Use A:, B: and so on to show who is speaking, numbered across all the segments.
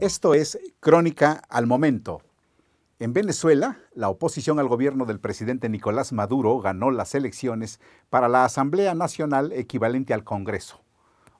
A: Esto es Crónica al Momento. En Venezuela, la oposición al gobierno del presidente Nicolás Maduro ganó las elecciones para la Asamblea Nacional equivalente al Congreso.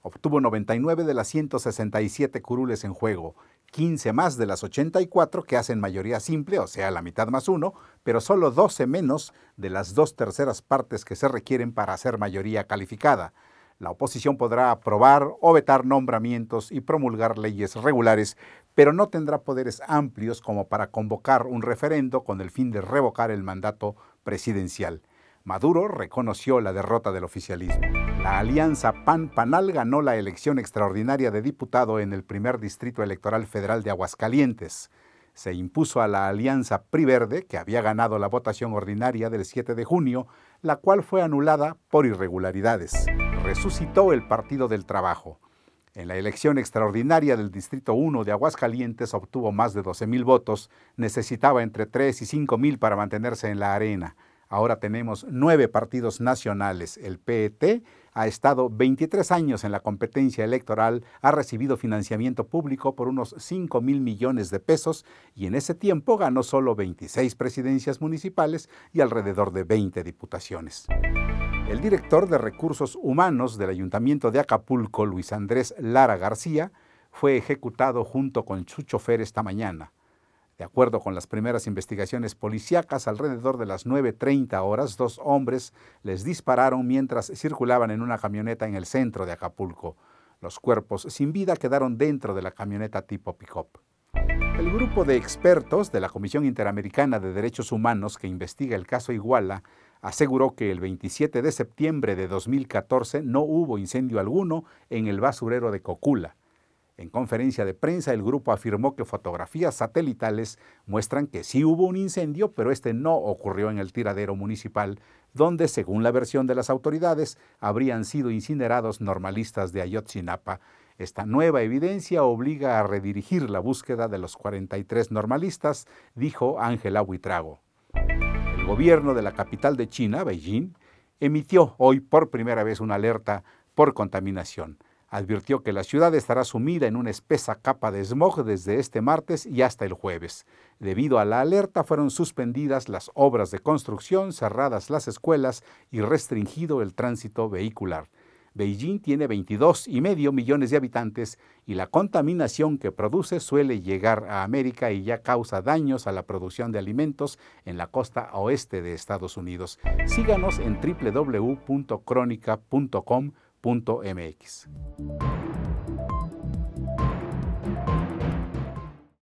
A: Obtuvo 99 de las 167 curules en juego, 15 más de las 84 que hacen mayoría simple, o sea, la mitad más uno, pero solo 12 menos de las dos terceras partes que se requieren para hacer mayoría calificada. La oposición podrá aprobar o vetar nombramientos y promulgar leyes regulares, pero no tendrá poderes amplios como para convocar un referendo con el fin de revocar el mandato presidencial. Maduro reconoció la derrota del oficialismo. La alianza PAN-PANAL ganó la elección extraordinaria de diputado en el primer distrito electoral federal de Aguascalientes. Se impuso a la alianza PRIVERDE, que había ganado la votación ordinaria del 7 de junio, la cual fue anulada por irregularidades resucitó el Partido del Trabajo. En la elección extraordinaria del Distrito 1 de Aguascalientes obtuvo más de 12.000 votos, necesitaba entre 3 y mil para mantenerse en la arena. Ahora tenemos nueve partidos nacionales. El PET ha estado 23 años en la competencia electoral, ha recibido financiamiento público por unos 5 mil millones de pesos y en ese tiempo ganó solo 26 presidencias municipales y alrededor de 20 diputaciones. El director de Recursos Humanos del Ayuntamiento de Acapulco, Luis Andrés Lara García, fue ejecutado junto con su chofer esta mañana. De acuerdo con las primeras investigaciones policíacas, alrededor de las 9.30 horas, dos hombres les dispararon mientras circulaban en una camioneta en el centro de Acapulco. Los cuerpos sin vida quedaron dentro de la camioneta tipo pick-up. El grupo de expertos de la Comisión Interamericana de Derechos Humanos que investiga el caso Iguala aseguró que el 27 de septiembre de 2014 no hubo incendio alguno en el basurero de Cocula. En conferencia de prensa, el grupo afirmó que fotografías satelitales muestran que sí hubo un incendio, pero este no ocurrió en el tiradero municipal, donde, según la versión de las autoridades, habrían sido incinerados normalistas de Ayotzinapa. Esta nueva evidencia obliga a redirigir la búsqueda de los 43 normalistas, dijo Ángela Huitrago gobierno de la capital de China, Beijing, emitió hoy por primera vez una alerta por contaminación. Advirtió que la ciudad estará sumida en una espesa capa de smog desde este martes y hasta el jueves. Debido a la alerta fueron suspendidas las obras de construcción, cerradas las escuelas y restringido el tránsito vehicular. Beijing tiene 22 y medio millones de habitantes y la contaminación que produce suele llegar a América y ya causa daños a la producción de alimentos en la costa oeste de Estados Unidos. Síganos en www.crónica.com.mx.